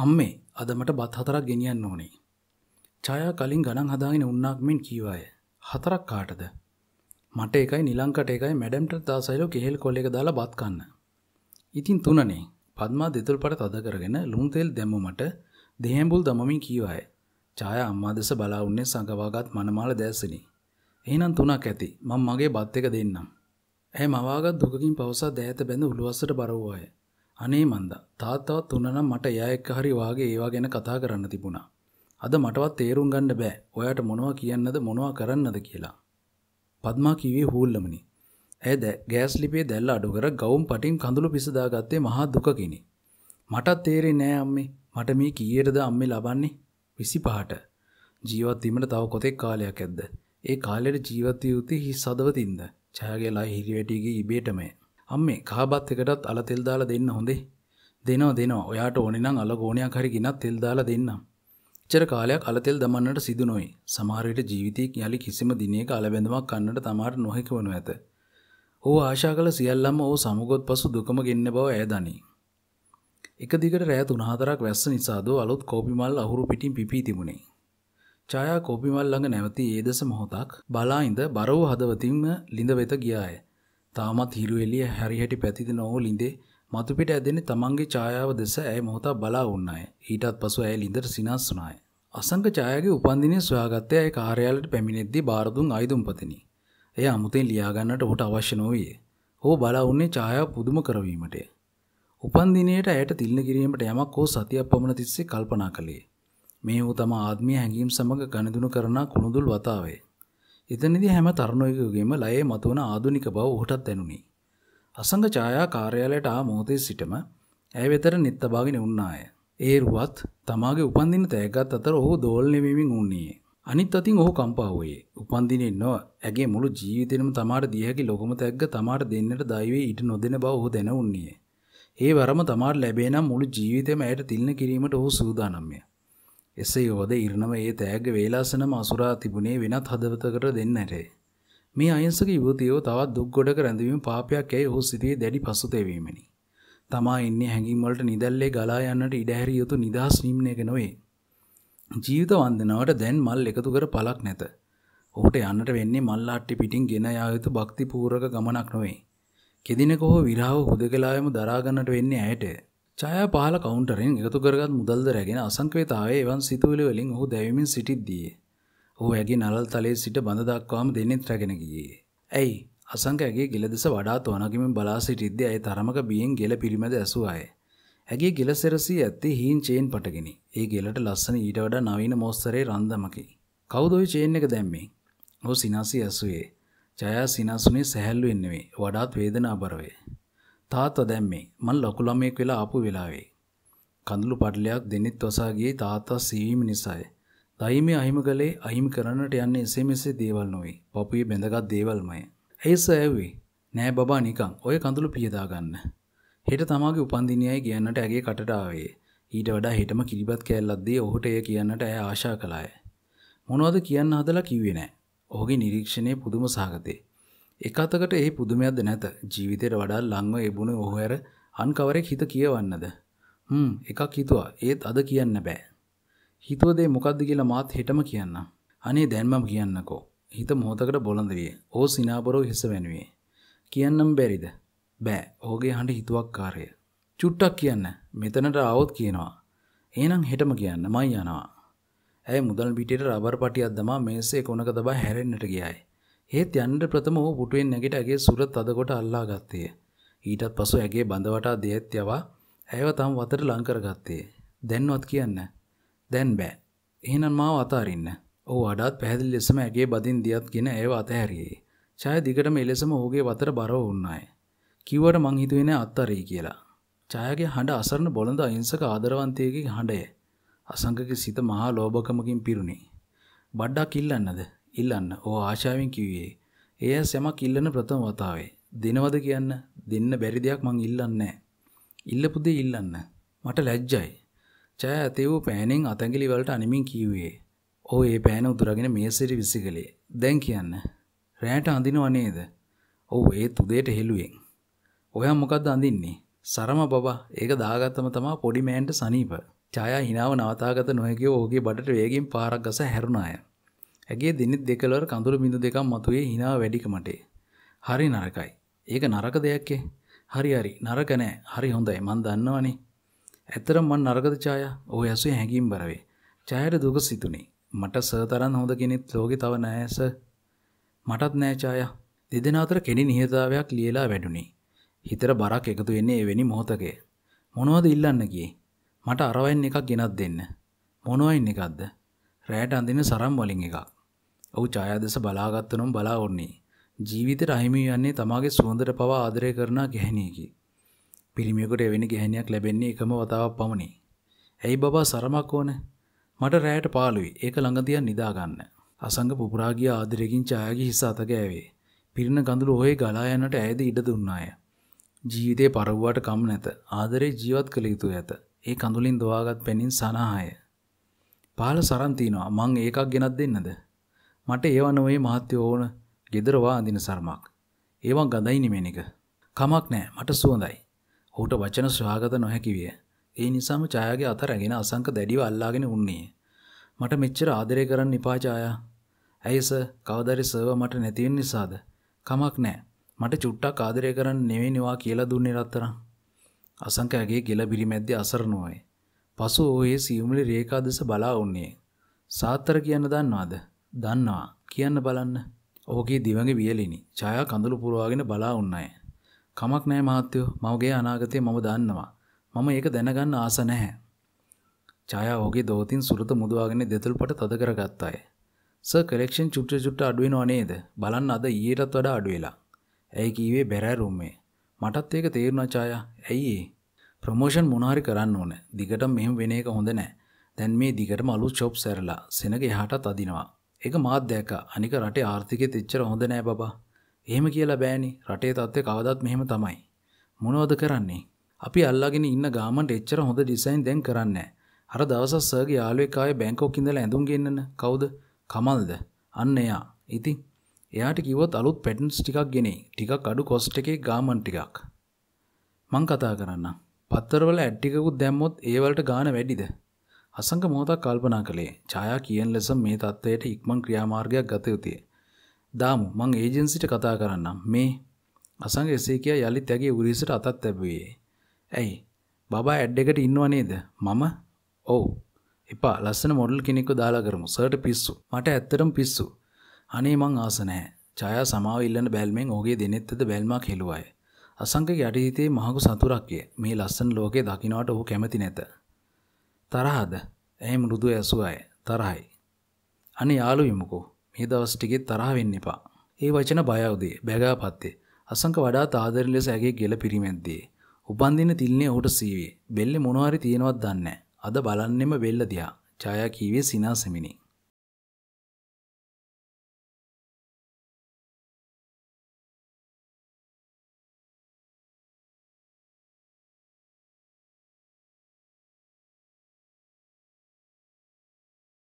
"අම්මේ, අද මට බත් හතරක් ගෙනියන්න ඕනේ." ඡායා කලින් ගණන් හදාගෙන උන්නාක් මෙන් කීවාය. "හතරක් කාටද?" "මට එකයි නිලංකට එකයි මැඩම්ට දාසයිලෝ කෙහෙල් කොල් එක දාලා බත් කන්න." "ඉතින් තුනනේ." පද්මා දෙතුල්පට තද කරගෙන ලුණු තෙල් දැමුමට දෙහැඹුල් දමමින් කීවාය. ඡායා අම්මා දෙස බලා උන්නේ සංගවාගත් මනමාල දැසිනි. එහෙනම් තුනක් ඇති. මම මගේ බත් එක දෙන්නම්. ඇය මවාගත් දුකකින් පවසා දෑත බැඳ උළුවස්සට බර වූ අය. අනේ මන්ද තාත්තවත් උනනම් මට එයා එක්ක හරි වාගේ ඒවා ගැන කතා කරන්න තිබුණා. අද මටවත් තේරුම් ගන්න බෑ. ඔයාට මොනවා කියන්නද මොනවා කරන්නද කියලා. පద్මා කිව්වේ හූල්ලමනි. ඇද ගෑස් ලිපේ දැල්ල අඩු කර ගවුම් පටින් කඳුළු පිසදාගත්තේ මහා දුකකිනි. මටත් තේරෙන්නේ නෑ අම්මේ. මට මේ කීයටද අම්මේ ලබන්නේ? 25ට. ජීවත් වීමට තව කොතෙක් කාලයක් ඇද්ද? ඒ කාලෙට ජීවත් විය යුත්තේ හිස් හදවතින්ද? ඡායාගේ ලයි හිරිවැටිගේ ඉබේටමයි. අම්මේ කාබත් එකටත් අල තෙල් දාලා දෙන්න හොඳේ දෙනවා දෙනවා ඔයාට ඕනෙනම් අල ගෝනයක් හරි ගිනත් තෙල් දාලා දෙන්නම් එච්චර කාලයක් අල තෙල් දමන්නට සිදු නොයි සමහර විට ජීවිතයේ යලි කිසිම දිනයක අලබැඳුමක් කන්නට තමාට නොහැකි වනු ඇත ඔහු ආශා කළ සියල්ලම ඔහු සමුගොත් පසු දුකම ගෙන්න බව ඇය දනී එක දිගට රෑ තුනහතරක් වැස්ස නිසාද අලුත් කෝපිමල් අහුරු පිටින් පිපී තිබුණේ ඡායා කෝපිමල් ළඟ නැවති ඒ දෙස මොහොතක් බලා ඉඳ බරව හදවතින්ම ලිඳ වෙත ගියාය තාමත් හිරු එළිය හැරිහැටි පැතිදෙන ඕ ලිඳේ මතුපිට ඇදෙන තමන්ගේ ඡායාව දෙස ඇය මොහොතක් බලා වුණාය. ඊටත් පසු ඇය ලිඳට සිනස් වුණාය. අසංක ඡායාගේ උපන්දිනය සොයාගත්තේ ඇය කාර්යාලයට පැමිණෙද්දී බාරදුන් අයිදුම්පතිනි. එය අමුතෙන් ලියා ගන්නට ඔහුට අවශ්‍ය නොවිය. ඔහු බලා වුණේ ඡායාව පුදුම කරවීමටය. උපන්දිනයට ඇයට තිල්න කිරීමට යමක් හෝ සතියක් පමණ තිස්සේ කල්පනා කළේ. මේ වූ තම ආත්මීය හැඟීම් සමග ගණදුණු කරන කුණුදුල් වතාවේ. එතනදි හැම තරුණයකගේම ලයේ මතුවන ආදුනික බව ඔහුටත් දැනුනි. අසංග ඡායා කාර්යාලයට ආ මොහොතේ සිටම ඇය වෙතට නිත්තබාගෙන වුණාය. ඒ රුවත් තමාගේ උපන්දින තෑගත් අතර ඔහු දෝලණය වෙමින් වුණේ. අනිත් අතින් ඔහු කම්පා වූයේ. උපන්දිනේ නොව ඇගේ මුළු ජීවිතේම තමාට දිය හැකි ලොකම තෑග්ග තමාට දෙන්නට දයිවේ ඊට නොදෙන බව ඔහු දැනුන්නේ. ඒ වරම තමාට ලැබේ නම් මුළු ජීවිතේම ඇයට තිලන කිරීමට ඔහු සූදානම්ය. එසයෝද ඉරණම ඒ තෑග වේලාසනම අසුරා තිබුණේ වෙනත් හදවතකට දෙන්නටේ. මේ අයංසක යුවතියෝ තවත් දුක්ගොඩක රැඳවීම පාපයක් ඇයි ඔහු සිතේ දැඩි පසුතැවීමනි. තමා ඉන්නේ හැඟින්වලට නිදල්ලේ ගලා යන්නට ඉඩහැරිය යුතු නිදහස් නිම්නයක නොවේ. ජීවිත වන්දනාවට දැන් මල් එකතු කර පලක් නැත. ඔහුට යන්නට වෙන්නේ මල්ලාට්ටි පිටින් ගෙන යායුතු භක්තිපූරක ගමනක් නොවේ. කෙදිනක හෝ විරාව හුදකලායම දරාගන්නට වෙන්නේ ඇයට. ජය පහල කවුන්ටරෙන් එකතු කරගත් මුදල්ද රැගෙන අසංකවේතාවේ එවන් සිතුවිලි වලින් ඔහු දැවමින් සිටිද්දී. ඔහු ඇගේ නලල් තලේ සිට බඳ දක්වාම දෙන්නෙත් රැගෙන ගියේ. ඇයි අසංකඇගේ ගෙලදෙස වඩාත් වනගමින් බලා සිටිද්ද ඇය තරමක බියෙන් ගෙල පිළිමද ඇසු අය. ඇගේ ගෙල සෙරසී ඇත්තේ හීන් චේන් පටගෙන ඒ ගෙලට ලස්සන ඊට වඩ නවීන මෝස්තරේ රන්දමකි. කවුදොයි චේන් එක දැම්මේ. හෝ සිනාසී ඇසුයේ. ජයා සිනාසුනේ සැහැල්ලු එන්නෙවේ වඩාත් වේදනා අබරවේ. තාත්තා දැම්මේ මං ලොකු ළමයෙක් වෙලා ආපු වෙලාවේ. කඳුළු පඩලයක් දෙනෙත් වසා ගියේ තාත්තා සීවීම නිසායි. දයිමේ අහිම කළේ අහිම කරන්නට යන්නේ එසේ මෙසේ දේවල් නොවේ. පපුවේ බැඳගත් දේවල්මය. ඇයි සෑව්වේ? නෑ බබා නිකන්. ඔය කඳුළු පියදා ගන්න. හෙට තමාගේ උපන්දිනයයි කියන්නට ඇගේ කටට ආවේ. ඊට වඩා හෙටම කිරිබත් කෑල්ලක් දී ඔහුට එය කියන්නට ඇය ආශා කළාය. මොනවද කියන්න හදලා කිව්වේ නෑ. ඔහුගේ නිරීක්ෂණය පුදුම සහගතේ. එක අතකට එහි පුදුමයක්ද නැත ජීවිතයට වඩා ලංව එබුණ ඔහු ඇර අන්කවරෙක් හිත කියවන්නද. හම් එකක් හිතුවා ඒත් අද කියන්න බෑ. හිතුවදේ මොකක්ද කියලා මාත් හෙටම කියන්න. අනේ දැන්මම් කියන්නකෝ. හිත මොහතකට බොලඳ විය ඕ සිනාබරෝ හිස වෙනුවේ. කියන්නම් බැරිද. බෑ ඕගේ හඬ හිතුවක් කාරය. චුට්ටක් කියන්න මෙතනට අවොත් කියනවා. ඒනම් හෙටම කියන්න මයි යනවා. ඇය මුදල් පිටට රබර් පටියත් දමා මේසේ කොනක තබා හැරෙන්න්නට ගියයි. ඒත් යන්ඩ ප්‍රථම ඔහු පුටුවෙන් නැගිට ඇගේ සුරත් අදකොට අල්ලා ගත්තේ. ඊටත් පසු ඇගේ බඳවටා දෙයත් යවා ඇව තම් වතට ලංකර ගත්තේ. දැන්වත් කියන්න. දැන් බෑ. එහෙනම් මාව අතාරන්න. ඕ අඩත් පැහදිල් ලෙසම ඇගේ බදින් දියත් ගෙන ඒව අතහැරයේ. ඡය දිගටම එලෙසම ඔහුගේ වතර බරව උන්නයි. කිවට මංහිතුවෙන අත්තරී කියලා. ඡයගේ හඬ අසරණ බොළඳ අහිංසක ආදරවන්තයගේ හඬය. අසංකක සිත මහා ලෝභකමකින් පිරුණි. බඩ්ඩක් ඉල්ලන්නද ඉල්ලන්න ඕ ආශාවෙන් කිව්වේ. එය සැමක් ඉල්ලන ප්‍රථම වතාවේ. දෙනවද කියන්න දෙන්න බැරි දෙයක් මං ඉල්ලන්නේ ඉල්ලපු දේ ඉල්ලන්න. මට ලැජ්ජයි. ඡය ඇතේව පෑනෙන් අතැඟිලි වලට අනිමින් කිව්වේ. "ඔව් ඒ පෑන උදුරගෙන මේසෙට විසිකලේ. දැන් කියන්න. රැයට අඳිනව නේද?" "ඔව් ඒත් උදේට හෙළුවෙන්." "ඔයා මොකද්ද අඳින්නේ?" "සරම බබා. ඒක දාගත්තම තමයි පොඩි මෑන්ට සනීප." ඡායා හිනාව නවතාගත නොහැකිව ඔහුගේ බඩට වේගින් පාරක් ගස හැරුණාය. ඇගේ දෙනිත් දෙකලර කඳුළු බිඳ දෙකක් මතුවේ හිනා වැඩිකමටේ. හරි නරකයි. ඒක නරක දෙයක්කේ. හරි හරි නරක නෑ හරි හොඳයි මන් දන්නවනේ. ඇත්තරම් මන් නරකද ඡාය. ඔය ඇසුවේ හැඟීම් බරවේ. ඡායට දුක සිතුනේ. මට සතරන් හොඳ කෙනෙක් ලෝකේ තව නෑස. මටත් නෑ ඡාය. දෙදෙනා අතර කෙනි නිහතතාවයක් ලියලා වැඩුණේ. හිතර බරක් එකතු වෙන්නේ එවැනි මොහොතකේ. මොනවද ඉල්ලන්න ගියේ? මට අරවයින් එකක් ගෙනත් දෙන්න. මොනවයින් එකක්ද? රෑට අඳින සරම් වලින් එකක්. ඔහු ඡායාදෙස බලාගත්තු නම් බලා ඔන්නේ. ජීවිතේට අහිමි යන්නේ තමාගේ සුවඳට පවා ආදරය කරන ගැහණියකි. පිරිමියෙකුට එවැනි ගැහණියක් ලැබෙන්නේ එකම වතාවක් පමණි. ඇයි බබා සරමක් ඕනේ? මට රෑට පාළුයි. ඒක ළඟ තියන් නිදා ගන්න. අසංග පුපුරා ගිය ආදරයෙන් ඡායාගේ හිස අත ගෑවේ. පිරින ගඳුළු හොයේ ගලා යන්නට ඇයද ඉඩ දුන්නාය. ජීවිතේ පරවුවට කම් නැත. ආදරේ ජීවත් කළ යුතුය ඇත. ඒ කඳුලින් දවාගත් පෙනින් සනාහය. පහල සරන්තිනවා මං ඒකක් ගෙනත් දෙන්නද. මට ඒවා නොවේ මහත්‍ය ඕන ගෙදරවා අඳින සර්මක්. ඒවා ගඳයි නිමෙනික. කමක් නෑ මට සුවඳයි. හුට වචන ශ්‍රාගත නොහැකි විය. ඒ නිසාම ඡායාගේ අත රැගෙන අසංක දැඩිව අල්ලාගෙන උන්නේ. මට මෙච්චර ආදරය කරන්න එපා ඡායා. ඇයිස කවදාරි සර්ව මට නැති වෙන නිසාද? කමක් නෑ. මට චුට්ටක් ආදරය කරන්න නෙවෙයිනවා කියලා දුන්නේ රත්තරන්. අසංක ඇගේ ගෙල බිරිමැද්දේ අසරණ වයි. පසු ඔහේ සියුම්ලි රේකා දෙස බලා උන්නේ. සාත්තර කියන්න දන්නවාද? දන්නවා. කියන්න බලන්න. ඔහුගේ දිවගේ වියලිනි. ඡායා කඳුළු පුරවාගෙන බලා උන්නය. කමක් නැහැ මහත්තයෝ. මවගේ අනාගතය මම දන්නවා. මම ඒක දැනගන්න ආස නැහැ. ඡායා ඔහුගේ දෝතින් සුරත මුදවාගෙන දෙතුල්පට තද කරගත්තාය. සර් කලෙක්ෂන් චුට්ට චුට්ට අඩුවෙනව නේද? බලන්න අද ඊටත් වඩා අඩු වෙලා. ඇයි කීවේ බැරෑ රූමේ. මටත් ඒක තේරුණා ඡායා. ඇයි ඒ? ප්‍රමෝෂන් මොනාරි කරන්න ඕන දිගට මෙහම වෙන එක හොඳ නෑ දැන් මේ දිගට මලු චොප් සැරලා සෙනග එහටත් අදිනවා එක මාත් දැක අනික රටේ ආර්ථිකය තිච්චර හොඳ නෑ බා එහෙම කියලා බෑනි රටේ තත්ත්වය කවදත් මෙහෙම තමයි මොනවද කරන්නේ අපි අල්ලාගෙන ඉන්න ගාමන්ට එච්චර හොඳ ඩිසයින් දැන් කරන්න අර දවස සර්ගේ යාලුවකාය බැංකෝක් ඉඳල ඇඳුම් ගෙන්න්නන කවුද කමල්ද අන්න එයා ඉතින් එයාට කිවත් අලුත් පැටන්ස් ටිකක් ගෙනේ ටිකක් අඩු කොස්ට එකේ ගාමන් ටිකක් මං කතා කරන්න පත්තරවල ඇට්ටිකකුත් දැම්මොත් ඒවලට ගාන වැඩිද. හසංග මොහොතක් කල්පනා කළේ ඡායා කියන ලෙස මේ தත්වයට ඉක්මන් ක්‍රියාමාර්ගයක් ගත යුතුය. දාමු මං ඒජන්සිට කතා කරන්නම් මේ අසංග එසේ කියා යලිත් ඇගේ උරීසට අතක් තැබුවේ. ඇයි බබා ඇඩ් එකට ඉන්නව නේද? මම ඔව්. එපා ලස්සන මොඩල් කෙනෙක්ව දාලා කරමු. සර්ට පිස්සු. මට ඇත්තටම පිස්සු. අනේ මං ආස නැහැ. ඡායා සමාව ඉල්ලන බැල්මෙන් ඔහුගේ දෙනෙත්තද බැල්මක් හෙළුවායේ. අසංකගේ අඩිහිතේ මහකු සතුරක් විය මේ ලස්සන ලෝකේ දකින්නට ඔහු කැමති නැත. තරහද? ඇයි මෘදු ඇසුව අය තරහයි. අනේ යාළුවෙමුකෝ මේ දවස් ටිකේ තරහ වෙන්න එපා. ඒ වචන බය උදේ බැගාපත්තේ අසංක වඩාත් ආදරෙන් ලෙස ඇගේ ගෙල පිරිමැද්දේ. උපන්දින තිල්නේ ඔහුට සීවේ. බෙල්ලේ මොනවාරි තියෙනවත් දන්නේ අද බලන්නෙම බෙල්ල දිහා. ඡායා කීවේ සිනාසෙමිනි.